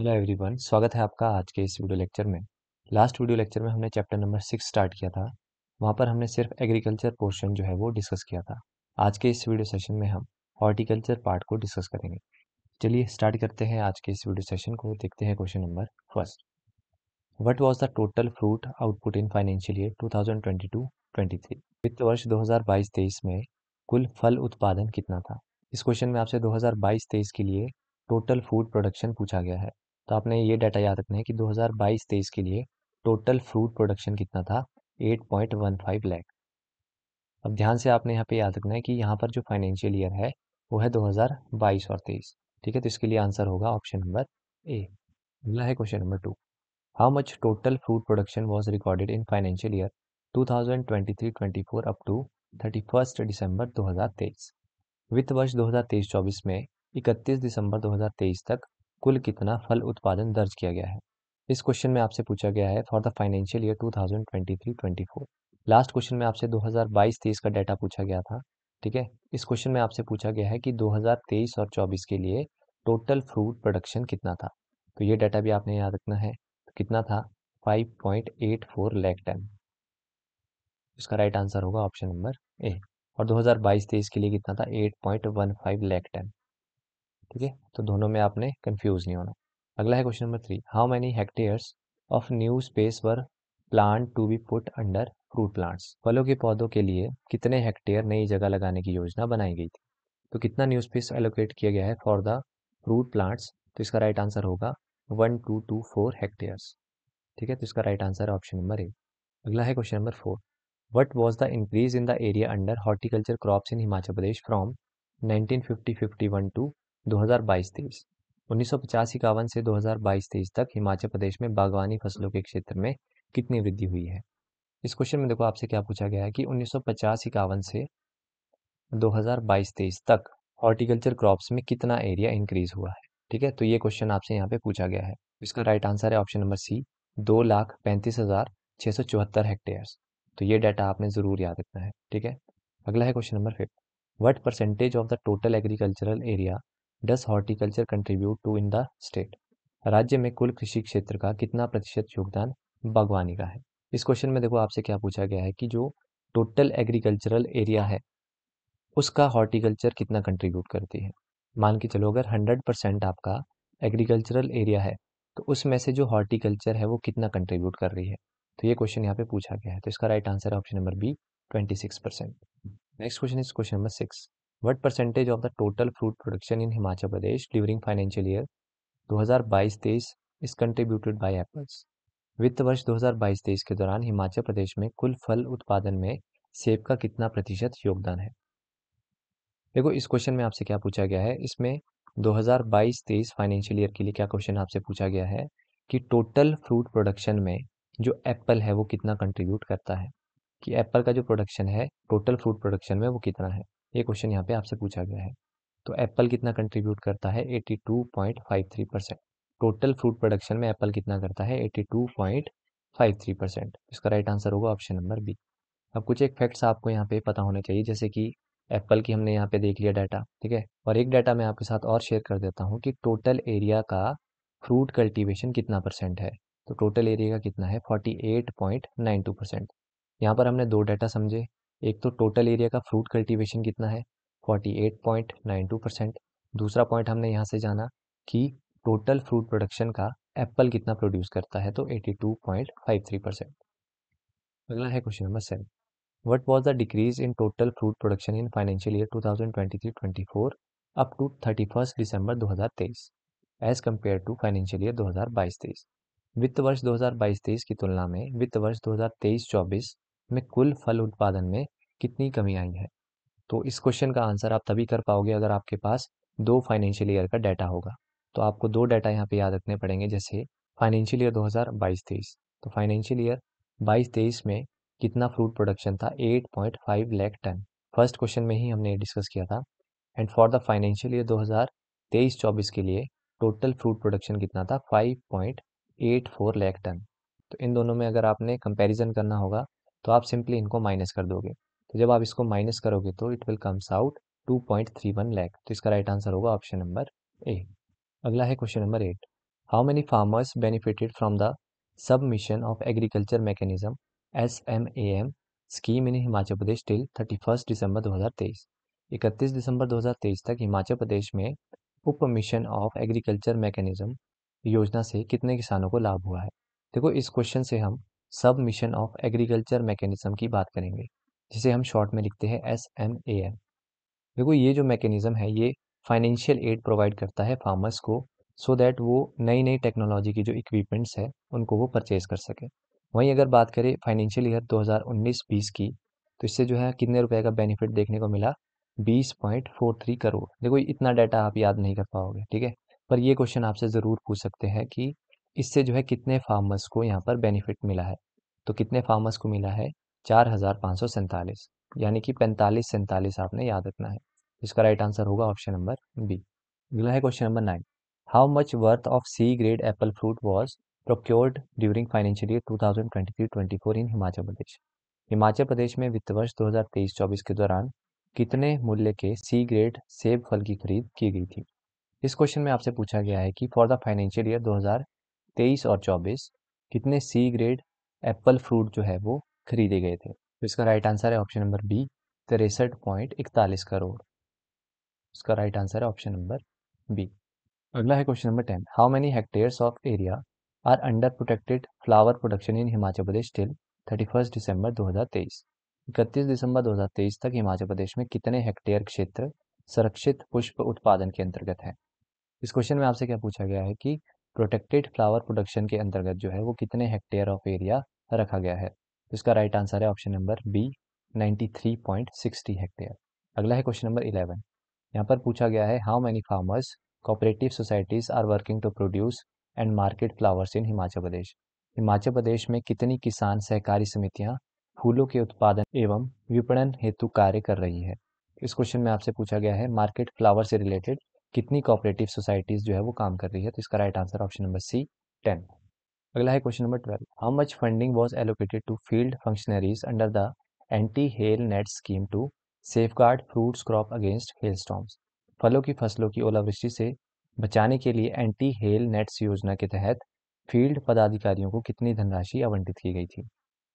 hello everyone स्वागत है आपका आज के इस वीडियो लेक्चर में लास्ट वीडियो लेक्चर में हमने चैप्टर नंबर सिक्स स्टार्ट किया था वहाँ पर हमने सिर्फ एग्रीकल्चर पोर्शन जो है वो डिस्कस किया था आज के इस वीडियो सेशन में हम हॉर्टिकल्चर पार्ट को डिस्कस करेंगे चलिए स्टार्ट करते हैं आज के इस वीडियो सेशन को देखते हैं question number first what was the total fruit output in financial year two thousand twenty three वित्त वर्ष दो हज़ार बाईस तेईस में कुल फल उत्पादन कितना था इस क्वेश्चन में आपसे दो हज़ार बाईस तेईस के लिए टोटल फूड प्रोडक्शन पूछा गया है तो आपने ये डाटा याद रखना है कि 2022-23 के लिए टोटल फ्रूट प्रोडक्शन कितना था 8.15 लाख अब ध्यान से आपने यहाँ पे याद रखना है कि यहाँ पर जो फाइनेंशियल ईयर है वो है 2022 और 23 ठीक है तो इसके लिए आंसर होगा ऑप्शन नंबर ए अगला है question number two how much total fruit production was recorded in financial year two thousand up to thirty दिसंबर दो हज़ार वित्त वर्ष दो हज़ार में 31 दिसंबर 2023 तक कुल कितना फल उत्पादन दर्ज किया गया है इस क्वेश्चन में आपसे पूछा गया है for the financial year 2023-24 last question में आपसे 2022-23 का डाटा पूछा गया था ठीक है इस क्वेश्चन में आपसे पूछा गया है कि 2023 और 24 के लिए टोटल फ्रूट प्रोडक्शन कितना था तो ये डाटा भी आपने याद रखना है तो कितना था 5.84 लैक टन इसका राइट आंसर होगा ऑप्शन नंबर ए और 2022-23 के लिए कितना था 8.15 लैक टन ठीक है तो दोनों में आपने कंफ्यूज नहीं होना अगला है question number three how many hectares of new space were plant to be put under fruit plants फलों के पौधों के लिए कितने हेक्टेयर नई जगह लगाने की योजना बनाई गई थी तो कितना न्यू स्पेस एलोकेट किया गया है फॉर द फ्रूट प्लांट्स तो इसका राइट आंसर होगा one two two four hectares ठीक है तो इसका right answer option number A अगला है question number four what was the increase in the area under horticulture crops in Himachal Pradesh from 1950-51 to 2022-23 उन्नीस सौ इक्यावन से 2022-23 तक हिमाचल प्रदेश में बागवानी फसलों के क्षेत्र में कितनी वृद्धि हुई है इस क्वेश्चन में देखो आपसे क्या पूछा गया है कि उन्नीस सौ इक्यावन से 2022-23 तक हॉर्टिकल्चर क्रॉप्स में कितना एरिया इंक्रीज हुआ है ठीक है तो ये क्वेश्चन आपसे यहाँ पे पूछा गया है इसका राइट आंसर है ऑप्शन नंबर सी दो लाख पैंतीस हजार छः सौ चौहत्तर हेक्टेयर्स तो ये डाटा आपने ज़रूर याद रखना है ठीक है अगला है question number fifth what percentage of the total agricultural area does horticulture contribute to in the state राज्य में कुल कृषि क्षेत्र का कितना प्रतिशत योगदान बागवानी का है इस क्वेश्चन में देखो आपसे क्या पूछा गया है कि जो टोटल एग्रीकल्चरल एरिया है उसका हॉर्टिकल्चर कितना कंट्रीब्यूट करती है मान के चलो अगर हंड्रेड परसेंट आपका एग्रीकल्चरल एरिया है तो उसमें से जो हॉर्टिकल्चर है वो कितना कंट्रीब्यूट कर रही है तो ये क्वेश्चन यहाँ पे पूछा गया है तो इसका right answer option number B twenty six percent next question is question number six what percentage of the total fruit production in Himachal Pradesh during financial year 2022-23 is contributed by apples वित्त वर्ष 2022-23 के दौरान हिमाचल प्रदेश में कुल फल उत्पादन में सेब का कितना प्रतिशत योगदान है देखो इस क्वेश्चन में आपसे क्या पूछा गया है इसमें 2022-23 फाइनेंशियल ईयर के लिए क्या क्वेश्चन आपसे पूछा गया है कि टोटल फ्रूट प्रोडक्शन में जो एप्पल है वो कितना कंट्रीब्यूट करता है कि एप्पल का जो प्रोडक्शन है टोटल फ्रूट प्रोडक्शन में वो कितना है ये क्वेश्चन यहाँ पे आपसे पूछा गया है तो एप्पल कितना कंट्रीब्यूट करता है 82.53 परसेंट टोटल फ्रूट प्रोडक्शन में एप्पल कितना करता है 82.53 परसेंट इसका राइट आंसर होगा ऑप्शन नंबर बी अब कुछ एक फैक्ट्स आपको यहाँ पे पता होने चाहिए जैसे कि एप्पल की हमने यहाँ पे देख लिया डाटा ठीक है और एक डाटा मैं आपके साथ और शेयर कर देता हूँ कि टोटल एरिया का फ्रूट कल्टिवेशन कितना परसेंट है तो टोटल एरिया का कितना है 48.92 परसेंट यहाँ पर हमने दो डाटा समझे एक तो टोटल एरिया का फ्रूट कल्टीवेशन कितना है 48.92 परसेंट दूसरा पॉइंट हमने यहाँ से जाना कि टोटल फ्रूट प्रोडक्शन का एप्पल कितना प्रोड्यूस करता है तो 82.53 परसेंट अगला है question number seven what was the decrease in total fruit production in financial year 2023-24 up to दो दिसंबर तेईस as compared to financial year बाईस तेईस वित्त वर्ष बाईस तेईस की तुलना में वित्त वर्ष तेईस चौबीस में कुल फल उत्पादन में कितनी कमी आई है तो इस क्वेश्चन का आंसर आप तभी कर पाओगे अगर आपके पास दो फाइनेंशियल ईयर का डाटा होगा तो आपको दो डाटा यहाँ पे याद रखने पड़ेंगे जैसे फाइनेंशियल ईयर 2022-23 तो फाइनेंशियल ईयर 22-23 में कितना फ्रूट प्रोडक्शन था 8.5 लाख टन फर्स्ट क्वेश्चन में ही हमने डिस्कस किया था and for the financial year 2023-24 के लिए टोटल फ्रूट प्रोडक्शन कितना था 5.84 लाख टन तो इन दोनों में अगर आपने कंपेरिजन करना होगा तो आप सिंपली इनको माइनस कर दोगे तो जब आप इसको माइनस करोगे तो it will comes out 2.31 lakh तो इसका राइट आंसर होगा ऑप्शन नंबर ए अगला है question number eight how many farmers benefited from the sub mission of agriculture mechanism S M A M scheme in Himachal Pradesh till thirty first दिसंबर दो हज़ार तेईस इकतीस दिसंबर दो हज़ार तेईस तक हिमाचल प्रदेश में उप मिशन ऑफ एग्रीकल्चर मैकेनिज्म योजना से कितने किसानों को लाभ हुआ है देखो इस क्वेश्चन से हम सब मिशन ऑफ एग्रीकल्चर मैकेनिज्म की बात करेंगे जिसे हम शॉर्ट में लिखते हैं एस एम ए एम देखो ये जो मैकेनिज़्म है ये फाइनेंशियल एड प्रोवाइड करता है फार्मर्स को सो so दैट वो नई नई टेक्नोलॉजी की जो इक्विपमेंट्स है उनको वो परचेज़ कर सके वहीं अगर बात करें फाइनेंशियल ईयर 2019-20 की तो इससे जो है कितने रुपए का बेनिफिट देखने को मिला 20.43 करोड़ देखो इतना डाटा आप याद नहीं कर पाओगे ठीक है पर ये क्वेश्चन आपसे ज़रूर पूछ सकते हैं कि इससे जो है कितने फार्मर्स को यहाँ पर बेनिफिट मिला है तो कितने फार्मर्स को मिला है चार हज़ार पाँच सौ सैंतालीस यानी कि पैंतालीस सैंतालीस आपने याद रखना है इसका राइट आंसर होगा ऑप्शन नंबर बी अगला है question number nine how much worth of C grade apple fruit was procured during financial year two thousand twenty three twenty four in Himachal Pradesh Himachal Pradesh में वित्त वर्ष 2023-24 के दौरान कितने मूल्य के सी ग्रेड सेब फल की खरीद की गई थी इस क्वेश्चन में आपसे पूछा गया है कि फॉर द फाइनेंशियल ईयर 2023 और 24 कितने सी ग्रेड एप्पल फ्रूट जो है वो खरीदे गए थे तो इसका राइट आंसर है ऑप्शन नंबर बी तिरसठ पॉइंट इकतालीस करोड़ इसका राइट आंसर है ऑप्शन नंबर बी अगला है question number ten how many hectares of area are under protected flower production in Himachal Pradesh till thirty first दिसंबर दो हज़ार तेईस इकतीस दिसंबर दो हजार तेईस तक हिमाचल प्रदेश में कितने हेक्टेयर क्षेत्र संरक्षित पुष्प उत्पादन के अंतर्गत है इस क्वेश्चन में आपसे क्या पूछा गया है कि प्रोटेक्टेड फ्लावर प्रोडक्शन के अंतर्गत जो है वो कितने हेक्टेयर ऑफ एरिया रखा गया है इसका राइट आंसर है ऑप्शन नंबर बी 93.60 हेक्टेयर अगला है क्वेश्चन नंबर 11 यहाँ पर पूछा गया है how many farmers cooperative societies are working to produce and market flowers in Himachal Pradesh Himachal Pradesh में कितनी किसान सहकारी समितियाँ फूलों के उत्पादन एवं विपणन हेतु कार्य कर रही है इस क्वेश्चन में आपसे पूछा गया है मार्केट फ्लावर से रिलेटेड कितनी कोऑपरेटिव सोसाइटीज़ जो है वो काम कर रही है तो इसका right answer option number C ten अगला है question number twelve how much funding was allocated to field functionaries under the anti hail net scheme to safeguard fruits crop against hail storms फलों की फसलों की ओलावृष्टि से बचाने के लिए एंटी हेल नेट्स योजना के तहत फील्ड पदाधिकारियों को कितनी धनराशि आवंटित की गई थी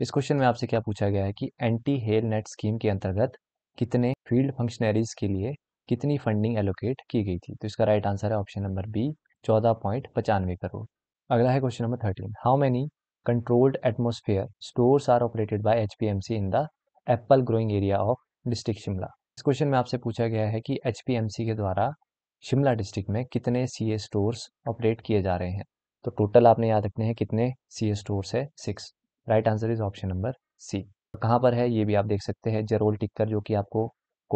इस क्वेश्चन में आपसे क्या पूछा गया है कि एंटी हेल नेट स्कीम के अंतर्गत कितने फील्ड फंक्शनरीज के लिए कितनी फंडिंग एलोकेट की गई थी तो इसका राइट आंसर है ऑप्शन नंबर बी चौदह पॉइंट पचानवे करोड़ अगला है question number thirteen how many are operated by H P M C in the apple growing area of district Shimla इस क्वेश्चन में आपसे पूछा गया है कि एच पी एम सी के द्वारा शिमला डिस्ट्रिक्ट में कितने सी ए स्टोर्स ऑपरेट किए जा रहे हैं तो टोटल आपने याद रखने हैं कितने सी ए स्टोर्स है six right answer is option number C कहाँ पर है ये भी आप देख सकते हैं जरोल टिक्कर जो कि आपको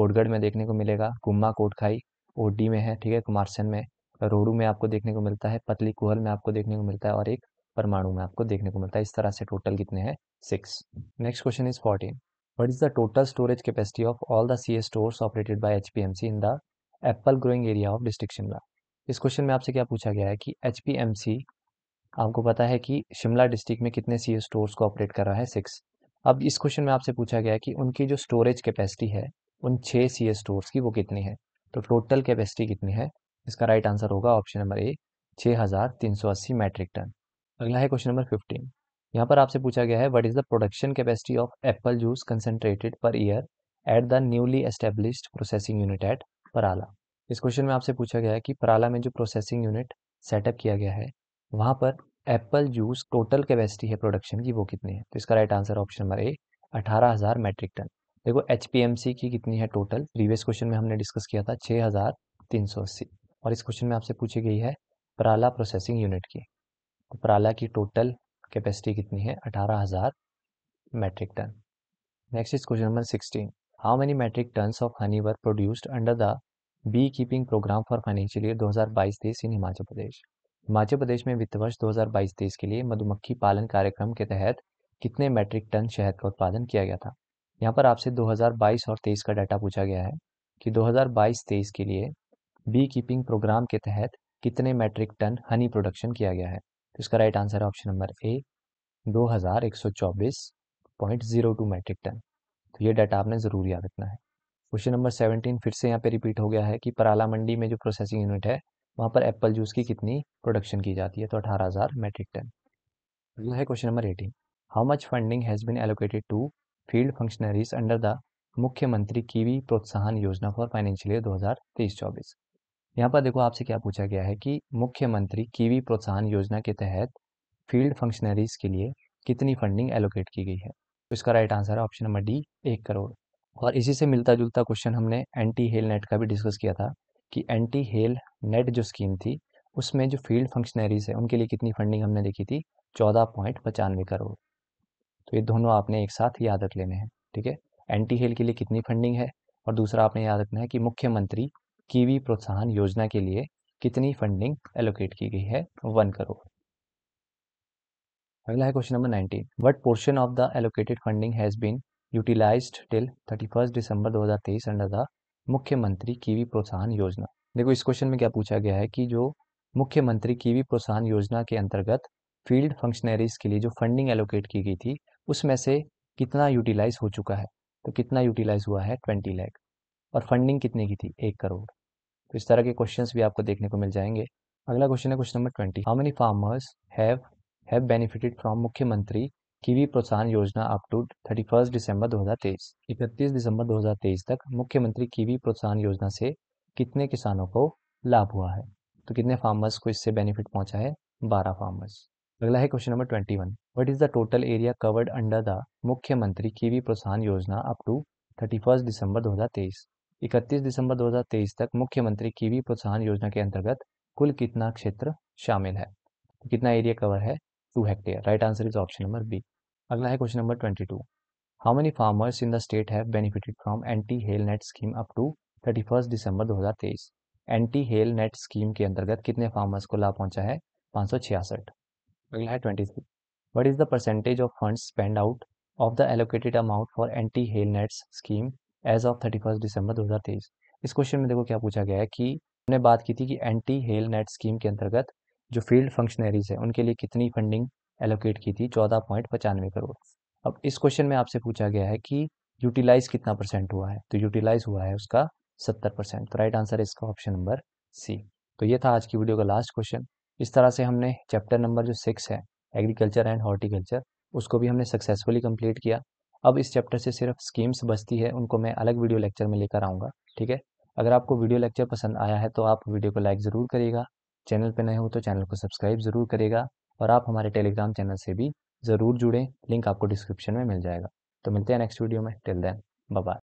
कोटगढ़ में देखने को मिलेगा गुम्मा कोटखाई ओडी में है ठीक है कुमारसेन में रोडू में आपको देखने को मिलता है पतली कुहल में आपको देखने को मिलता है और एक परमाणु में आपको देखने को मिलता है इस तरह से टोटल कितने हैं six next question is fourteen storage capacity of all the C S store operated by H P M C in the apple growing area of district Shimla इस क्वेश्चन में आपसे क्या पूछा गया है कि एच आपको पता है कि शिमला डिस्ट्रिक्ट में कितने सी स्टोर को ऑपरेट कर रहा है सिक्स अब इस क्वेश्चन में आपसे पूछा गया है कि उनकी जो स्टोरेज कैपेसिटी है उन छः सी स्टोर की वो कितनी है तो टोटल कैपेसिटी कितनी है इसका राइट आंसर होगा ऑप्शन नंबर ए छः हज़ार तीन सौ अस्सी मैट्रिक टन अगला है क्वेश्चन नंबर फिफ्टीन यहाँ पर आपसे पूछा गया है what is the production capacity of apple juice concentrated per year at the newly established processing unit at Parala इस क्वेश्चन में आपसे पूछा गया है कि पराला में जो प्रोसेसिंग यूनिट सेटअप किया गया है वहाँ पर एप्पल जूस टोटल कैपेसिटी है प्रोडक्शन की वो कितनी है तो इसका right answer option number A अठारह हज़ार मैट्रिक टन देखो एच की कितनी है टोटल प्रीवियस क्वेश्चन में हमने डिस्कस किया था छः हज़ार तीन सौ अस्सी और इस क्वेश्चन में आपसे पूछी गई है पराला प्रोसेसिंग यूनिट की तो पराला की टोटल कैपेसिटी कितनी है अठारह हज़ार ton next is question number sixteen how many metric metric of honey were produced under the beekeeping program for financial year 2022 हजार बाईस तेईस इन हिमाचल प्रदेश में वित्त वर्ष 2022-23 के लिए मधुमक्खी पालन कार्यक्रम के तहत कितने मैट्रिक टन शहद का उत्पादन किया गया था यहाँ पर आपसे 2022 और 23 का डाटा पूछा गया है कि 2022-23 के लिए बी कीपिंग प्रोग्राम के तहत कितने मेट्रिक टन हनी प्रोडक्शन किया गया है तो इसका राइट आंसर है ऑप्शन नंबर ए दो हज़ार एक सौ चौबीस पॉइंट जीरो टन तो ये डाटा आपने ज़रूर याद रखना है क्वेश्चन नंबर सेवनटीन फिर से यहाँ पे रिपीट हो गया है कि पराला मंडी में जो प्रोसेसिंग यूनिट है वहाँ पर एप्पल जूस की कितनी प्रोडक्शन की जाती है तो अठारह हज़ार मेट्रिक टन अगला है question number eighteen how much funding has been allocated to field functionaries under the Mukhyamantri kiwi Protsahan Yojana for financial year दो हज़ार तेईस चौबीस यहाँ पर देखो आपसे क्या पूछा गया है कि मुख्यमंत्री कीवी प्रोत्साहन योजना के तहत फील्ड फंक्शनरीज के लिए कितनी फंडिंग एलोकेट की गई है तो इसका राइट आंसर है ऑप्शन नंबर डी एक करोड़ और इसी से मिलता जुलता क्वेश्चन हमने एंटी हेल नेट का भी डिस्कस किया था कि एंटी हेल नेट जो स्कीम थी उसमें जो फील्ड फंक्शनरीज है उनके लिए कितनी फंडिंग हमने देखी थी चौदह पॉइंट पचानवे करोड़ तो ये दोनों आपने एक साथ याद रख लेने हैं ठीक है एंटी हेल के लिए कितनी फंडिंग है और दूसरा आपने याद रखना है कि मुख्यमंत्री कीवी प्रोत्साहन योजना के लिए कितनी फंडिंग एलोकेट की गई है वन करोड़ अगला है question number nineteen what portion of the allocated funding has been utilize till thirty first दिसंबर दो हज़ार तेईस under the Mukhyamantri kiwi Protsahan योजना देखो इस क्वेश्चन में क्या पूछा गया है कि जो मुख्यमंत्री कीवी प्रोत्साहन योजना के अंतर्गत फील्ड फंक्शनरीज के लिए जो फंडिंग एलोकेट की गई थी उसमें से कितना यूटिलाइज हो चुका है तो कितना यूटिलाइज हुआ है ट्वेंटी लैख और फंडिंग कितने की थी एक करोड़ तो इस तरह के क्वेश्चन भी आपको देखने को मिल जाएंगे अगला क्वेश्चन है question number twenty how many farmers have have benefited from Mukhyamantri kiwi Protsahan Yojana up to thirty first दिसंबर दो हज़ार तेईस इकतीस दिसंबर दो हज़ार तेईस तक मुख्यमंत्री कीवी प्रोत्साहन योजना से कितने किसानों को लाभ हुआ है तो कितने फार्मर्स को इससे बेनिफिट पहुंचा है बारह फार्मर्स अगला है question number twenty one what is the total area covered under the Mukhyamantri kiwi Protsahan Yojana up to thirty first दिसंबर दो हज़ार तेईस 31 दिसंबर 2023 तक मुख्यमंत्री की भी प्रोत्साहन योजना के अंतर्गत कुल कितना क्षेत्र शामिल है कितना एरिया कवर है two hectare right answer is option number B अगला है question number twenty two how many farmers in the state have benefited from anti hail net scheme up to thirty first दिसंबर दो हज़ार तेईस anti hail net scheme के अंतर्गत कितने farmers को लाभ पहुंचा है पाँच सौ छियासठ अगला है twenty three what is the percentage of fund spend out of the allocated amount for anti hail nets scheme as of thirty first दिसंबर दो हज़ार तेईस इस क्वेश्चन में देखो क्या पूछा गया है कि हमने बात की थी कि एंटी हेल नेट स्कीम के अंतर्गत जो फील्ड फंक्शनरीज है उनके लिए कितनी फंडिंग एलोकेट की थी चौदह पॉइंट पचानवे करोड़ अब इस क्वेश्चन में आपसे पूछा गया है कि यूटिलाइज कितना परसेंट हुआ है तो यूटिलाइज हुआ है उसका सत्तर परसेंट तो राइट आंसर है इसका ऑप्शन नंबर सी तो ये था आज की वीडियो का लास्ट क्वेश्चन इस तरह से हमने चैप्टर नंबर जो सिक्स है एग्रीकल्चर एंड हॉर्टिकल्चर उसको भी हमने सक्सेसफुली कंप्लीट किया अब इस चैप्टर से सिर्फ स्कीम्स बचती है उनको मैं अलग वीडियो लेक्चर में लेकर आऊँगा ठीक है अगर आपको वीडियो लेक्चर पसंद आया है तो आप वीडियो को लाइक ज़रूर करिएगा चैनल पर नए हो तो चैनल को सब्सक्राइब ज़रूर करेगा और आप हमारे टेलीग्राम चैनल से भी ज़रूर जुड़ें लिंक आपको डिस्क्रिप्शन में मिल जाएगा तो मिलते हैं नेक्स्ट वीडियो में टिल देन बाय